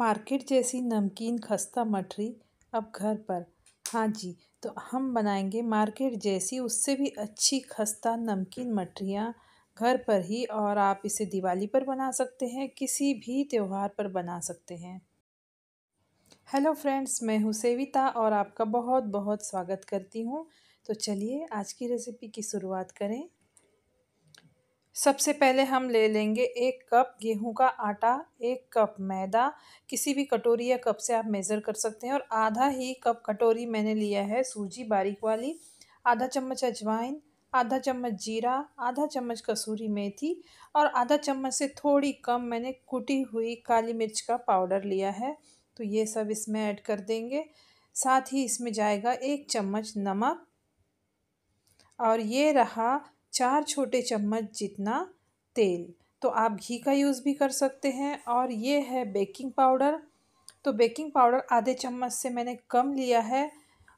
market जैसी नमकीन खस्ता मठरी अब घर पर हाँ जी तो हम बनाएंगे मार्केट जैसी उससे भी अच्छी खस्ता नमकीन मठरियाँ घर पर ही और आप इसे दिवाली पर बना सकते हैं किसी भी त्यौहार पर बना सकते हैं हेलो फ्रेंड्स मैं हूँ सेविता और आपका बहुत बहुत स्वागत करती हूँ तो चलिए आज की रेसिपी की शुरुआत करें सबसे पहले हम ले लेंगे एक कप गेहूं का आटा एक कप मैदा किसी भी कटोरी या कप से आप मेज़र कर सकते हैं और आधा ही कप कटोरी मैंने लिया है सूजी बारीक वाली आधा चम्मच अजवाइन आधा चम्मच जीरा आधा चम्मच कसूरी मेथी और आधा चम्मच से थोड़ी कम मैंने कुटी हुई काली मिर्च का पाउडर लिया है तो ये सब इसमें ऐड कर देंगे साथ ही इसमें जाएगा एक चम्मच नमक और ये रहा चार छोटे चम्मच जितना तेल तो आप घी का यूज़ भी कर सकते हैं और ये है बेकिंग पाउडर तो बेकिंग पाउडर आधे चम्मच से मैंने कम लिया है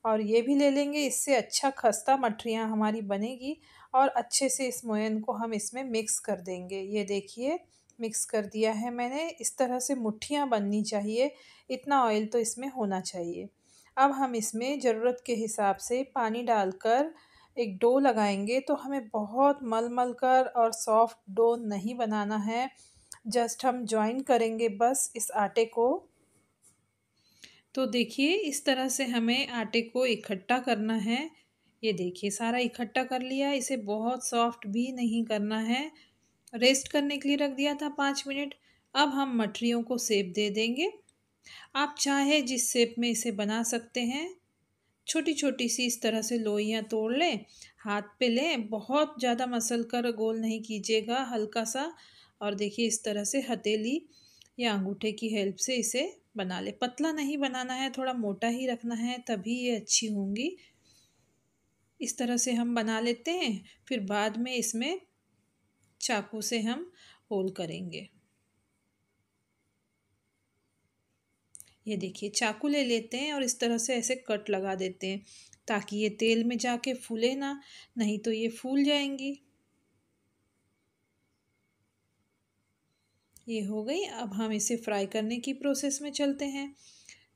और ये भी ले लेंगे इससे अच्छा खस्ता मठरियाँ हमारी बनेगी और अच्छे से इस मोयन को हम इसमें मिक्स कर देंगे ये देखिए मिक्स कर दिया है मैंने इस तरह से मुठियाँ बननी चाहिए इतना ऑयल तो इसमें होना चाहिए अब हम इसमें ज़रूरत के हिसाब से पानी डालकर एक डो लगाएंगे तो हमें बहुत मल मल कर और सॉफ्ट डो नहीं बनाना है जस्ट हम ज्वाइन करेंगे बस इस आटे को तो देखिए इस तरह से हमें आटे को इकट्ठा करना है ये देखिए सारा इकट्ठा कर लिया इसे बहुत सॉफ्ट भी नहीं करना है रेस्ट करने के लिए रख दिया था पाँच मिनट अब हम मटरियों को सेप दे देंगे आप चाहे जिस सेप में इसे बना सकते हैं छोटी छोटी सी इस तरह से लोइयाँ तोड़ लें हाथ पे लें बहुत ज़्यादा मसल कर गोल नहीं कीजिएगा हल्का सा और देखिए इस तरह से हथेली या अंगूठे की हेल्प से इसे बना ले पतला नहीं बनाना है थोड़ा मोटा ही रखना है तभी ये अच्छी होंगी इस तरह से हम बना लेते हैं फिर बाद में इसमें चाकू से हम होल करेंगे ये देखिए चाकू ले लेते हैं और इस तरह से ऐसे कट लगा देते हैं ताकि ये तेल में जाके फूले ना नहीं तो ये फूल जाएंगी ये हो गई अब हम इसे फ्राई करने की प्रोसेस में चलते हैं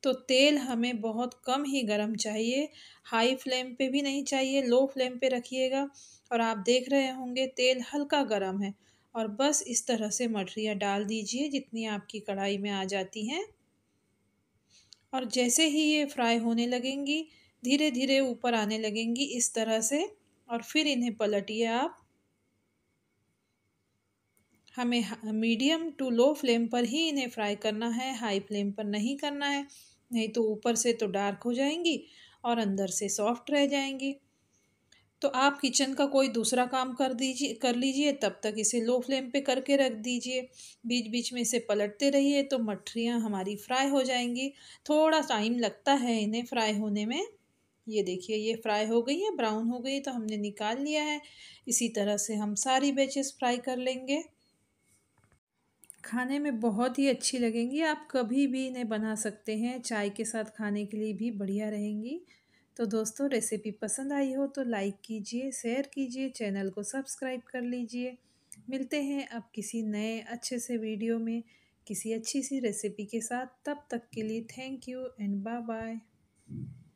तो तेल हमें बहुत कम ही गरम चाहिए हाई फ्लेम पे भी नहीं चाहिए लो फ्लेम पे रखिएगा और आप देख रहे होंगे तेल हल्का गरम है और बस इस तरह से मठरियाँ डाल दीजिए जितनी आपकी कढ़ाई में आ जाती हैं और जैसे ही ये फ्राई होने लगेंगी धीरे धीरे ऊपर आने लगेंगी इस तरह से और फिर इन्हें पलटिए आप हमें मीडियम टू लो फ्लेम पर ही इन्हें फ्राई करना है हाई फ्लेम पर नहीं करना है नहीं तो ऊपर से तो डार्क हो जाएंगी और अंदर से सॉफ्ट रह जाएंगी तो आप किचन का कोई दूसरा काम कर दीजिए कर लीजिए तब तक इसे लो फ्लेम पे करके रख दीजिए बीच बीच में इसे पलटते रहिए तो मठरियाँ हमारी फ्राई हो जाएंगी थोड़ा टाइम लगता है इन्हें फ्राई होने में ये देखिए ये फ्राई हो गई है ब्राउन हो गई तो हमने निकाल लिया है इसी तरह से हम सारी बैचेस फ्राई कर लेंगे खाने में बहुत ही अच्छी लगेंगी आप कभी भी इन्हें बना सकते हैं चाय के साथ खाने के लिए भी बढ़िया रहेंगी तो दोस्तों रेसिपी पसंद आई हो तो लाइक कीजिए शेयर कीजिए चैनल को सब्सक्राइब कर लीजिए मिलते हैं अब किसी नए अच्छे से वीडियो में किसी अच्छी सी रेसिपी के साथ तब तक के लिए thank you and bye bye